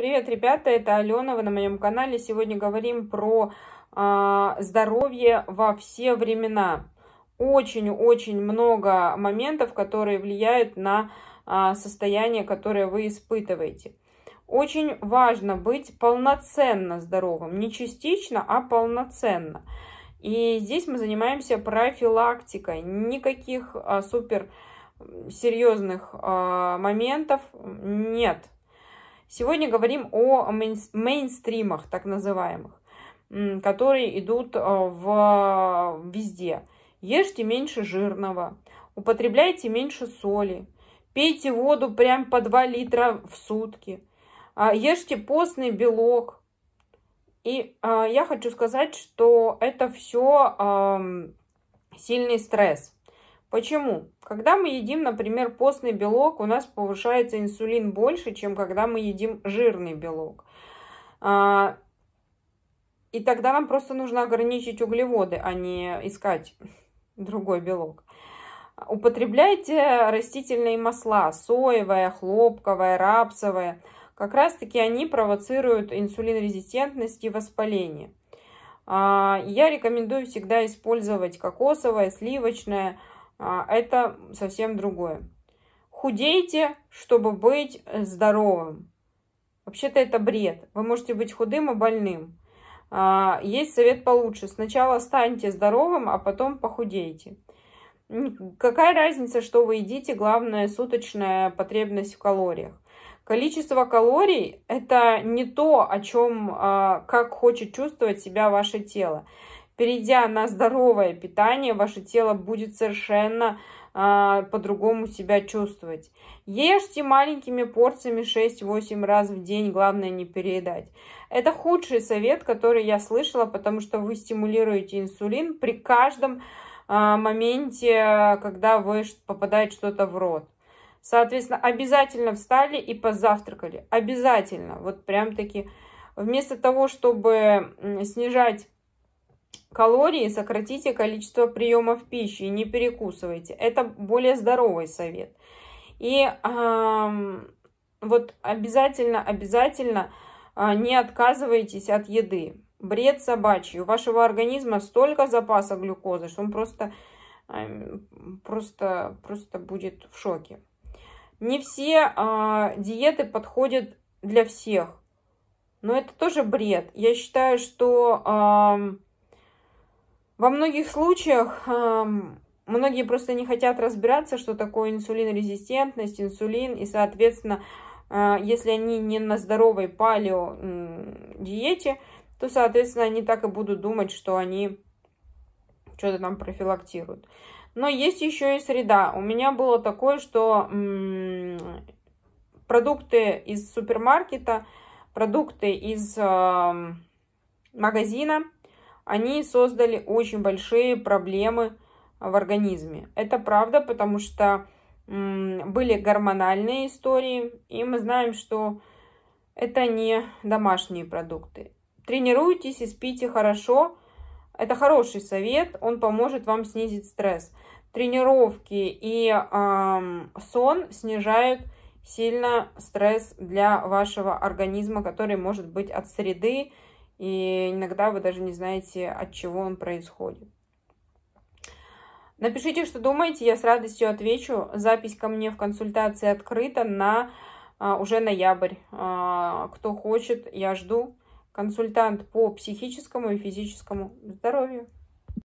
Привет, ребята, это Алена, вы на моем канале. Сегодня говорим про э, здоровье во все времена. Очень-очень много моментов, которые влияют на э, состояние, которое вы испытываете. Очень важно быть полноценно здоровым, не частично, а полноценно. И здесь мы занимаемся профилактикой. Никаких а, супер серьезных а, моментов нет. Сегодня говорим о мейнстримах, так называемых, которые идут э, в везде. Ешьте меньше жирного, употребляйте меньше соли, пейте воду прям по 2 литра в сутки, а, ешьте постный белок. И э, я хочу сказать, что это все сильный стресс. Почему? Когда мы едим, например, постный белок, у нас повышается инсулин больше, чем когда мы едим жирный белок. А, и тогда нам просто нужно ограничить углеводы, а не искать другой белок. Употребляйте растительные масла, соевое, хлопковое, рапсовое. Как раз таки они провоцируют инсулинрезистентность и воспаление. А, я рекомендую всегда использовать кокосовое, сливочное, а, это совсем другое. Худейте, чтобы быть здоровым. Вообще-то это бред. Вы можете быть худым и больным. А, есть совет получше. Сначала станьте здоровым, а потом похудейте. Какая разница, что вы едите, главное суточная потребность в калориях. Количество калорий – это не то, о чем, а, как хочет чувствовать себя ваше тело перейдя на здоровое питание, ваше тело будет совершенно э, по-другому себя чувствовать. Ешьте маленькими порциями 6-8 раз в день, главное не переедать. Это худший совет, который я слышала, потому что вы стимулируете инсулин при каждом э, моменте, когда вы попадает что-то в рот. Соответственно, обязательно встали и позавтракали. Обязательно. Вот прям таки. Вместо того, чтобы снижать калории, сократите количество приемов пищи, не перекусывайте. Это более здоровый совет. И э, вот обязательно, обязательно э, не отказывайтесь от еды. Бред собачий. У вашего организма столько запаса глюкозы, что он просто, э, просто, просто будет в шоке. Не все э, диеты подходят для всех. Но это тоже бред. Я считаю, что... Э, во многих случаях эм, многие просто не хотят разбираться, что такое инсулинорезистентность, инсулин, и, соответственно, э, если они не на здоровой палео диете, то, соответственно, они так и будут думать, что они что-то там профилактируют. Но есть еще и среда. У меня было такое, что продукты из супермаркета, продукты из эм, магазина – они создали очень большие проблемы в организме. Это правда, потому что были гормональные истории, и мы знаем, что это не домашние продукты. Тренируйтесь и спите хорошо. Это хороший совет, он поможет вам снизить стресс. Тренировки и эм, сон снижают сильно стресс для вашего организма, который может быть от среды, и иногда вы даже не знаете, от чего он происходит. Напишите, что думаете, я с радостью отвечу. Запись ко мне в консультации открыта на а, уже ноябрь. А, кто хочет, я жду. Консультант по психическому и физическому здоровью.